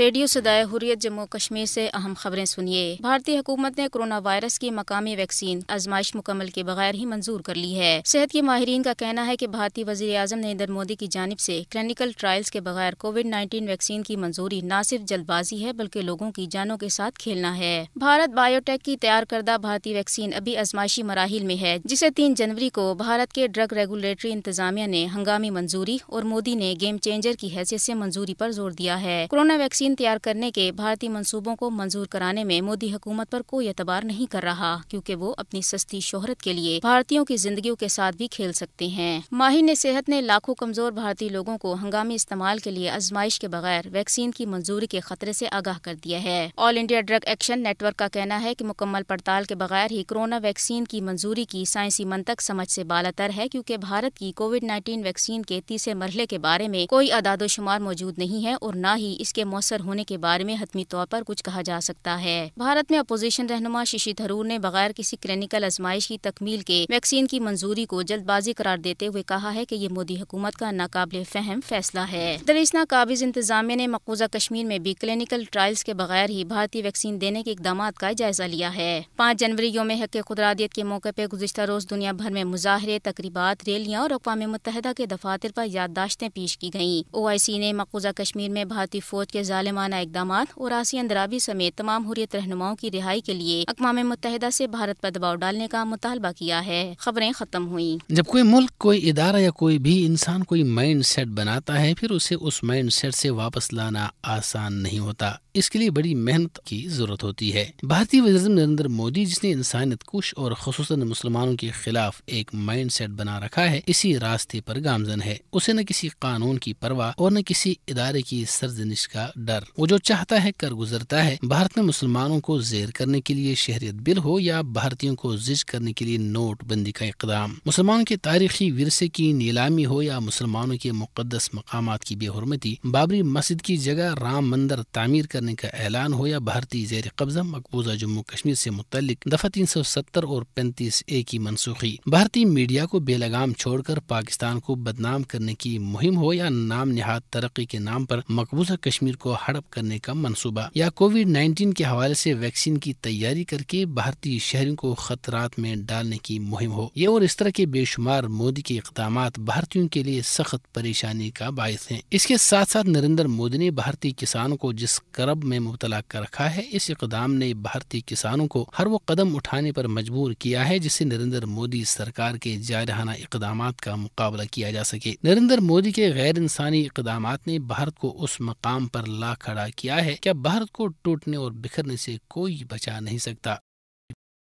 radio Sadaye Hurriyat Jammu Kashmir से अहम खबरें सुनिए भारतीय हुकूमत ने कोरोना वायरस की मकामी वैक्सीन आजमाइश मुकम्मल के बगैर ही मंजूर कर ली है सेहत के माहरीन का कहना है की भारतीय वजी अजम नरेंद्र मोदी की जानब ऐसी क्लिनिकल ट्रायल्स के बगैर कोविड नाइन्टीन वैक्सीन की मंजूरी न सिर्फ जल्दबाजी है बल्कि लोगों की जानों के साथ खेलना है भारत बायोटेक की तैयार करदा भारतीय वैक्सीन अभी आजमाइशी मराहल में है जिसे तीन जनवरी को भारत के ड्रग रेगुलेटरी इंतजामिया ने हंगामी मंजूरी और मोदी ने गेम चेंजर की हैसियत ऐसी मंजूरी आरोप जोर दिया है कोरोना वैक्सीन वैक्सीन तैयार करने के भारतीय मंसूबों को मंजूर कराने में मोदी हुकूमत पर कोई एतबार नहीं कर रहा क्योंकि वो अपनी सस्ती शोहरत के लिए भारतीयों की जिंदगियों के साथ भी खेल सकते हैं माहिर ने सेहत ने लाखों कमजोर भारतीय लोगों को हंगामी इस्तेमाल के लिए आजमाइश के बगैर वैक्सीन की मंजूरी के खतरे से आगाह कर दिया है All India Drug Action Network का कहना है कि मुकम्मल पड़ताल के बगैर ही कोरोना वैक्सीन की मंजूरी की साइंसी मंतक समझ से बालतर है क्योंकि भारत की कोविड 19 वैक्सीन के तीसरे मरहले के बारे में कोई अदादोशुमार मौजूद नहीं है और न ही इसके मौसर बेहतर होने के बारे में हतमी तौर पर कुछ कहा जा सकता है भारत में अपोजिशन रहनुमा शशि थरूर ने बगैर किसी क्लिनिकल आजमाइश की तकमील के वैक्सीन की मंजूरी को जल्दबाजी करार देते हुए कहा है की ये मोदी हुकूमत का नाकबिल फहम फैसला है दरिश्ना काबिज इंतजामिया ने मकबूजा कश्मीर में भी क्लिनिकल ट्रायल्स के बगैर ही भारतीय वैक्सीन देने के इकदाम का जायजा लिया है पाँच जनवरी योम हक खुदरादियत के मौके पर गुजशत रोज दुनिया भर में मुजाहरे तकरीबा रैलियाँ और अकवा मुतहदा के दफातर पर याददाश्तें पेश की गयी ओ आई सी ने मकबूजा कश्मीर में भारतीय फौज के जालमाना इकदाम और आसिया अंदराबी समेत तमाम हुरियत रहनुमाओं की रिहाई के लिए अकवा मुतहदा ऐसी भारत पर दबाव डालने का मुतालबा किया है खबरें खत्म हुई जब कोई मुल्क कोई इदारा या कोई भी इंसान कोई माइंड सेट बनाता है फिर उसे उस माइंड सेट ऐसी वापस लाना आसान नहीं होता इसके लिए बड़ी मेहनत की जरूरत होती है भारतीय वजम नरेंद्र मोदी जिसने इंसानियत कुश और खसूस मुसलमानों के खिलाफ एक माइंड सेट बना रखा है इसी रास्ते आरोप गामजन है उसे न किसी कानून की परवाह और न किसी इदारे की सरजनिश का डर वो जो चाहता है कर गुजरता है भारत में मुसलमानों को जेर करने के लिए शहरियत बिल हो या भारतीयों को जिज करने के लिए नोटबंदी का इकदाम मुसलमानों के तारीखी विरसे की नीलामी हो या मुसलमानों के मुकदस मकाम की बेहरमती बाबरी मस्जिद की जगह राम मंदिर तामीर करने का ऐलान हो या भारतीय जेर कब्जा मकबूजा जम्मू कश्मीर से मुतलिक दफा तीन सौ सत्तर और पैंतीस ए की मनसूखी भारतीय मीडिया को बेलगाम छोड़कर पाकिस्तान को बदनाम करने की मुहिम हो या नाम निहाद तरक्की के नाम पर मकबूजा कश्मीर को हड़प करने का मंसूबा या कोविड 19 के हवाले से वैक्सीन की तैयारी करके भारतीय शहरों को खतरात में डालने की मुहिम हो ये और इस तरह के बेशुमार मोदी के इकदाम भारतीयों के लिए सख्त परेशानी का बायस है इसके साथ साथ नरेंद्र मोदी ने भारतीय किसानों को जिस करब में मुबतला कर रखा है इस इकदाम ने भारतीय किसानों को हर वो कदम उठाने पर मजबूर किया है जिससे नरेंद्र मोदी सरकार के जारहाना इकदाम का मुकाबला किया जा सके नरेंद्र मोदी के गैर इंसानी इकदाम ने भारत को उस मकाम पर ला खड़ा किया है क्या भारत को टूटने और बिखरने से कोई बचा नहीं सकता